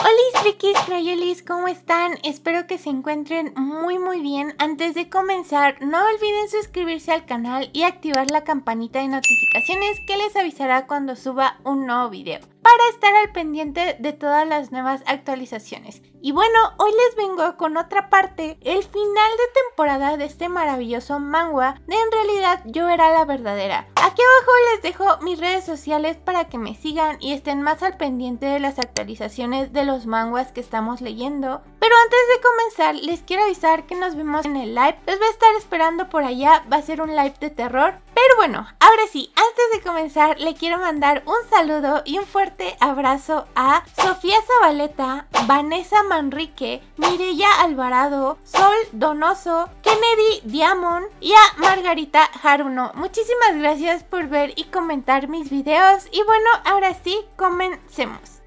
Hola Triquis Crayolis, ¿cómo están? Espero que se encuentren muy muy bien. Antes de comenzar, no olviden suscribirse al canal y activar la campanita de notificaciones que les avisará cuando suba un nuevo video para estar al pendiente de todas las nuevas actualizaciones. Y bueno, hoy les vengo con otra parte, el final de temporada de este maravilloso manga de En realidad yo era la verdadera. Aquí abajo les dejo mis redes sociales para que me sigan y estén más al pendiente de las actualizaciones de los manguas que estamos leyendo. Pero antes de comenzar, les quiero avisar que nos vemos en el live. Les voy a estar esperando por allá, va a ser un live de terror. Pero bueno, ahora sí, antes de comenzar le quiero mandar un saludo y un fuerte abrazo a Sofía Zabaleta, Vanessa Manrique, Mireya Alvarado, Sol Donoso, Kennedy Diamond y a Margarita Haruno. Muchísimas gracias por ver y comentar mis videos y bueno, ahora sí, comencemos.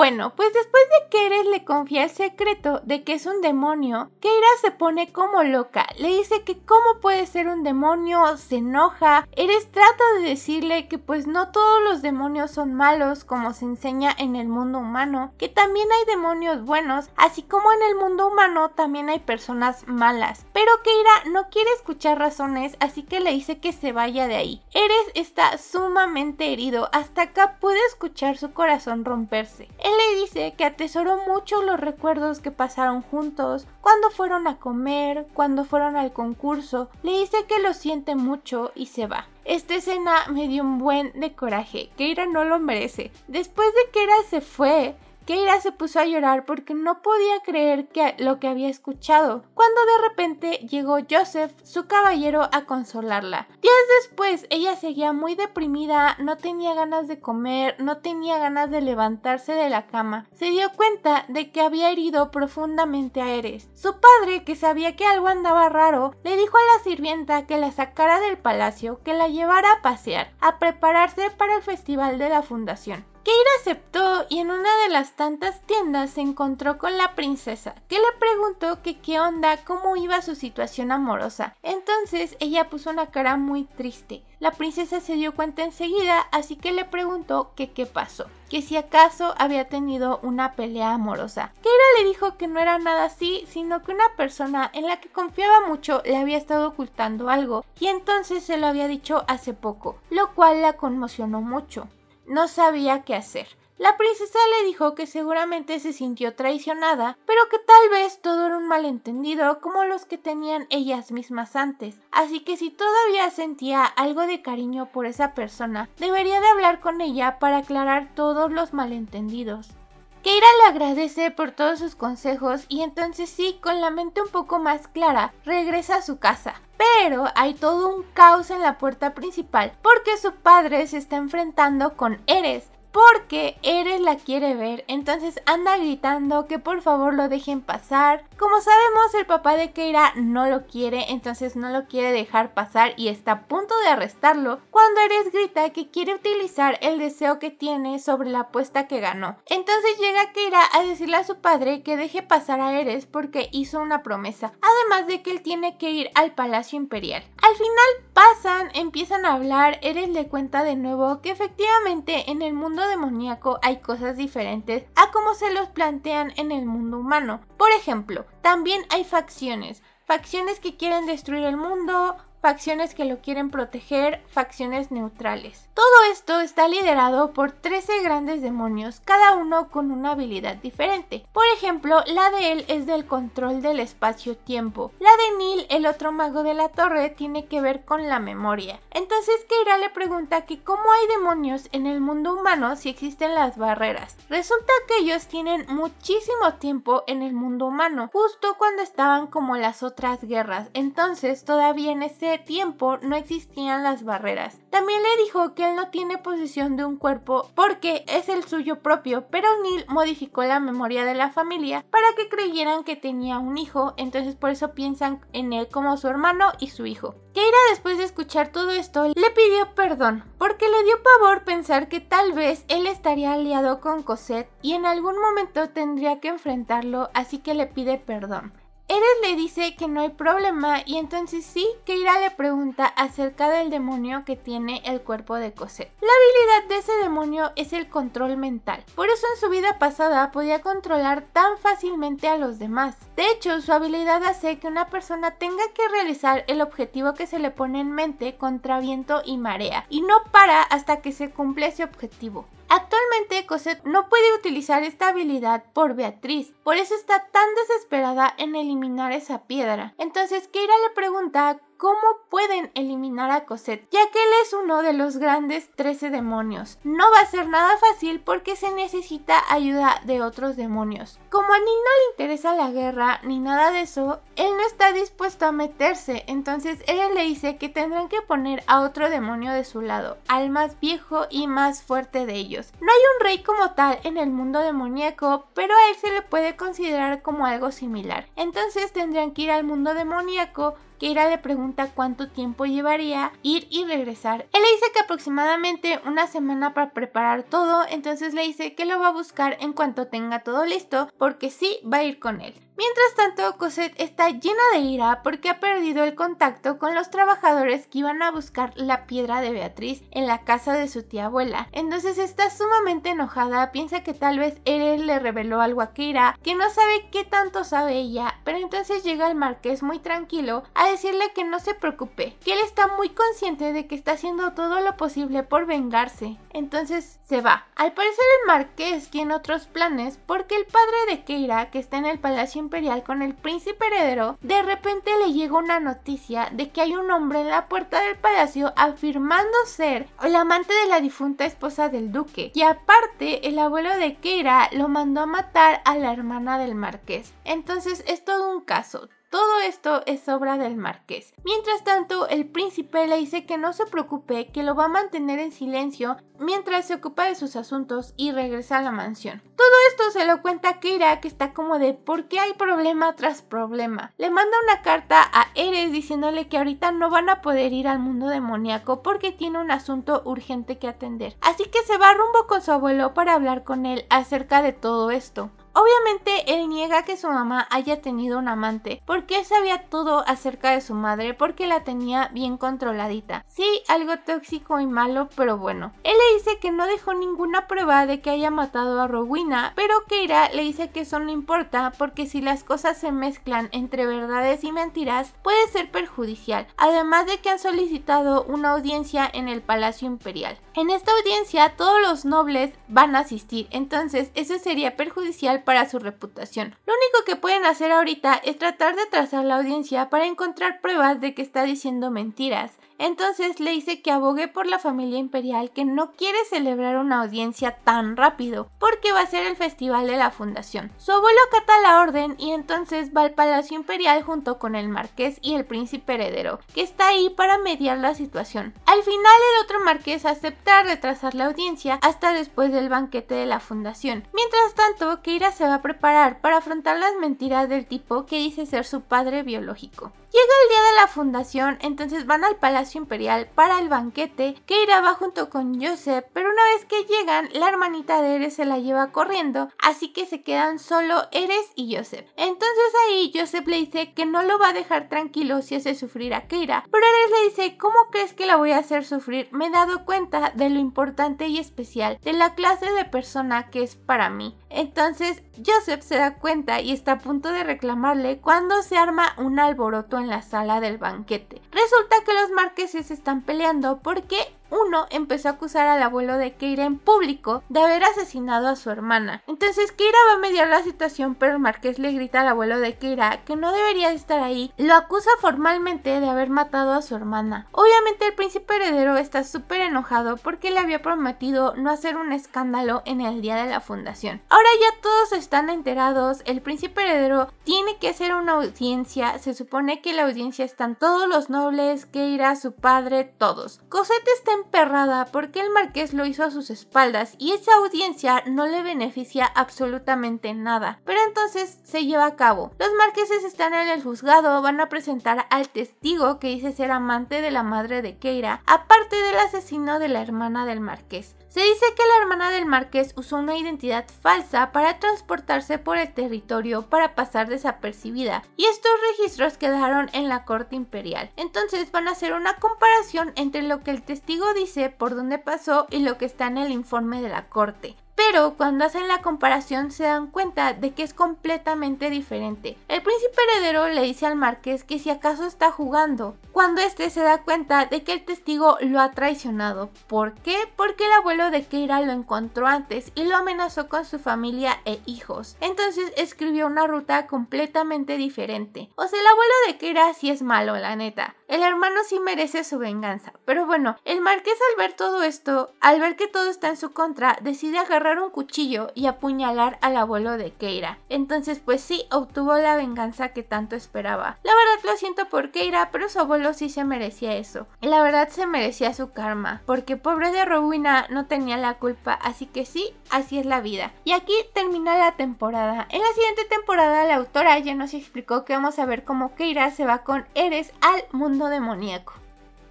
Bueno, pues después de que Eres le confía el secreto de que es un demonio, Keira se pone como loca. Le dice que cómo puede ser un demonio, se enoja. Eres trata de decirle que pues no todos los demonios son malos como se enseña en el mundo humano, que también hay demonios buenos, así como en el mundo humano también hay personas malas. Pero Keira no quiere escuchar razones, así que le dice que se vaya de ahí. Eres está sumamente herido, hasta acá puede escuchar su corazón romperse. Él le dice que atesoró mucho los recuerdos que pasaron juntos, cuando fueron a comer, cuando fueron al concurso, le dice que lo siente mucho y se va. Esta escena me dio un buen de coraje, Keira no lo merece. Después de que Era se fue, Keira se puso a llorar porque no podía creer que lo que había escuchado, cuando de repente llegó Joseph, su caballero, a consolarla. Días después, ella seguía muy deprimida, no tenía ganas de comer, no tenía ganas de levantarse de la cama. Se dio cuenta de que había herido profundamente a Eres. Su padre, que sabía que algo andaba raro, le dijo a la sirvienta que la sacara del palacio, que la llevara a pasear, a prepararse para el festival de la fundación. Keira aceptó y en una de las tantas tiendas se encontró con la princesa, que le preguntó que qué onda, cómo iba su situación amorosa. Entonces ella puso una cara muy triste. La princesa se dio cuenta enseguida, así que le preguntó que qué pasó, que si acaso había tenido una pelea amorosa. Keira le dijo que no era nada así, sino que una persona en la que confiaba mucho le había estado ocultando algo y entonces se lo había dicho hace poco, lo cual la conmocionó mucho no sabía qué hacer. La princesa le dijo que seguramente se sintió traicionada, pero que tal vez todo era un malentendido como los que tenían ellas mismas antes, así que si todavía sentía algo de cariño por esa persona, debería de hablar con ella para aclarar todos los malentendidos. Keira le agradece por todos sus consejos y entonces sí, con la mente un poco más clara, regresa a su casa. Pero hay todo un caos en la puerta principal porque su padre se está enfrentando con Eres, porque Eres la quiere ver, entonces anda gritando que por favor lo dejen pasar. Como sabemos, el papá de Keira no lo quiere, entonces no lo quiere dejar pasar y está a punto de arrestarlo cuando Eres grita que quiere utilizar el deseo que tiene sobre la apuesta que ganó. Entonces llega Keira a decirle a su padre que deje pasar a Eres porque hizo una promesa, además de que él tiene que ir al Palacio Imperial. Al final pasan, empiezan a hablar, Eres le cuenta de nuevo que efectivamente en el mundo demoníaco hay cosas diferentes a como se los plantean en el mundo humano. Por ejemplo, también hay facciones. Facciones que quieren destruir el mundo, facciones que lo quieren proteger, facciones neutrales. Todo esto está liderado por 13 grandes demonios, cada uno con una habilidad diferente. Por ejemplo, la de él es del control del espacio-tiempo. La de Neil, el otro mago de la torre, tiene que ver con la memoria. Entonces Keira le pregunta que cómo hay demonios en el mundo humano si existen las barreras. Resulta que ellos tienen muchísimo tiempo en el mundo humano, justo cuando estaban como las otras guerras. Entonces todavía en ese tiempo no existían las barreras. También le dijo que él no tiene posesión de un cuerpo porque es el suyo propio, pero Neil modificó la memoria de la familia para que creyeran que tenía un hijo, entonces por eso piensan en él como su hermano y su hijo. Keira después de escuchar todo esto le pidió perdón porque le dio pavor pensar que tal vez él estaría aliado con Cosette y en algún momento tendría que enfrentarlo, así que le pide perdón. Eres le dice que no hay problema y entonces sí, Keira le pregunta acerca del demonio que tiene el cuerpo de Cosette. La habilidad de ese demonio es el control mental, por eso en su vida pasada podía controlar tan fácilmente a los demás. De hecho, su habilidad hace que una persona tenga que realizar el objetivo que se le pone en mente contra viento y marea, y no para hasta que se cumple ese objetivo. Cosette no puede utilizar esta habilidad por Beatriz, por eso está tan desesperada en eliminar esa piedra. Entonces Keira le pregunta cómo pueden eliminar a Cosette, ya que él es uno de los grandes 13 demonios. No va a ser nada fácil porque se necesita ayuda de otros demonios. Como a Nin no le interesa la guerra ni nada de eso, él no está dispuesto a meterse, entonces ella le dice que tendrán que poner a otro demonio de su lado, al más viejo y más fuerte de ellos. No hay un rey como tal en el mundo demoníaco, pero a él se le puede considerar como algo similar. Entonces tendrían que ir al mundo demoníaco ira le pregunta cuánto tiempo llevaría ir y regresar. Él le dice que aproximadamente una semana para preparar todo, entonces le dice que lo va a buscar en cuanto tenga todo listo porque sí va a ir con él. Mientras tanto, Cosette está llena de ira porque ha perdido el contacto con los trabajadores que iban a buscar la piedra de Beatriz en la casa de su tía abuela. Entonces está sumamente enojada, piensa que tal vez Eren le reveló algo a Keira que no sabe qué tanto sabe ella, pero entonces llega el marqués muy tranquilo a decirle que no se preocupe, que él está muy consciente de que está haciendo todo lo posible por vengarse. Entonces se va. Al parecer el marqués tiene otros planes porque el padre de Keira, que está en el palacio con el príncipe heredero, de repente le llega una noticia de que hay un hombre en la puerta del palacio afirmando ser el amante de la difunta esposa del duque. Y aparte, el abuelo de Keira lo mandó a matar a la hermana del marqués. Entonces es todo un caso. Todo esto es obra del marqués. Mientras tanto, el príncipe le dice que no se preocupe, que lo va a mantener en silencio mientras se ocupa de sus asuntos y regresa a la mansión. Todo esto se lo cuenta Kira, Keira, que está como de ¿por qué hay problema tras problema? Le manda una carta a Eres diciéndole que ahorita no van a poder ir al mundo demoníaco porque tiene un asunto urgente que atender. Así que se va rumbo con su abuelo para hablar con él acerca de todo esto. Obviamente él niega que su mamá haya tenido un amante porque él sabía todo acerca de su madre porque la tenía bien controladita. Sí, algo tóxico y malo, pero bueno. Él le dice que no dejó ninguna prueba de que haya matado a Rowena, pero Keira le dice que eso no importa porque si las cosas se mezclan entre verdades y mentiras puede ser perjudicial, además de que han solicitado una audiencia en el Palacio Imperial. En esta audiencia todos los nobles van a asistir, entonces eso sería perjudicial para su reputación. Lo único que pueden hacer ahorita es tratar de trazar la audiencia para encontrar pruebas de que está diciendo mentiras entonces le dice que abogue por la familia imperial que no quiere celebrar una audiencia tan rápido porque va a ser el festival de la fundación. Su abuelo cata la orden y entonces va al palacio imperial junto con el marqués y el príncipe heredero que está ahí para mediar la situación. Al final el otro marqués acepta retrasar la audiencia hasta después del banquete de la fundación. Mientras tanto, Keira se va a preparar para afrontar las mentiras del tipo que dice ser su padre biológico. Llega el día de la fundación, entonces van al Palacio Imperial para el banquete, Keira va junto con Joseph, pero una vez que llegan, la hermanita de Eres se la lleva corriendo, así que se quedan solo Eres y Joseph. Entonces ahí Joseph le dice que no lo va a dejar tranquilo si hace sufrir a Keira, pero Eres le dice, ¿cómo crees que la voy a hacer sufrir? Me he dado cuenta de lo importante y especial, de la clase de persona que es para mí. Entonces Joseph se da cuenta y está a punto de reclamarle cuando se arma un alboroto en la sala del banquete. Resulta que los marqueses están peleando porque uno empezó a acusar al abuelo de Keira en público de haber asesinado a su hermana. Entonces Keira va a mediar la situación, pero el Marqués le grita al abuelo de Keira que no debería estar ahí. Lo acusa formalmente de haber matado a su hermana. Obviamente el príncipe heredero está súper enojado porque le había prometido no hacer un escándalo en el día de la fundación. Ahora ya todos están enterados, el príncipe heredero tiene que hacer una audiencia, se supone que en la audiencia están todos los nobles, Keira, su padre, todos. Cosette está emperrada porque el marqués lo hizo a sus espaldas y esa audiencia no le beneficia absolutamente nada. Pero entonces se lleva a cabo. Los marqueses están en el juzgado, van a presentar al testigo que dice ser amante de la madre de Keira, aparte del asesino de la hermana del marqués. Se dice que la hermana del marqués usó una identidad falsa para transportarse por el territorio para pasar desapercibida y estos registros quedaron en la corte imperial. Entonces van a hacer una comparación entre lo que el testigo dice por dónde pasó y lo que está en el informe de la corte pero cuando hacen la comparación se dan cuenta de que es completamente diferente. El príncipe heredero le dice al marqués que si acaso está jugando, cuando este se da cuenta de que el testigo lo ha traicionado. ¿Por qué? Porque el abuelo de Keira lo encontró antes y lo amenazó con su familia e hijos. Entonces escribió una ruta completamente diferente. O sea, el abuelo de Keira sí es malo, la neta. El hermano sí merece su venganza. Pero bueno, el marqués al ver todo esto, al ver que todo está en su contra, decide agarrar un cuchillo y apuñalar al abuelo de Keira. Entonces pues sí, obtuvo la venganza que tanto esperaba. La verdad lo siento por Keira, pero su abuelo sí se merecía eso. La verdad se merecía su karma, porque pobre de Rowena no tenía la culpa, así que sí, así es la vida. Y aquí termina la temporada. En la siguiente temporada la autora ya nos explicó que vamos a ver cómo Keira se va con Eres al mundo demoníaco.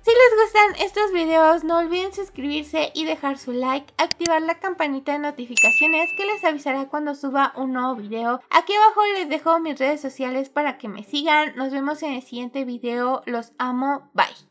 Si les gustan estos videos, no olviden suscribirse y dejar su like, activar la campanita de notificaciones que les avisará cuando suba un nuevo video. Aquí abajo les dejo mis redes sociales para que me sigan. Nos vemos en el siguiente video. Los amo. Bye.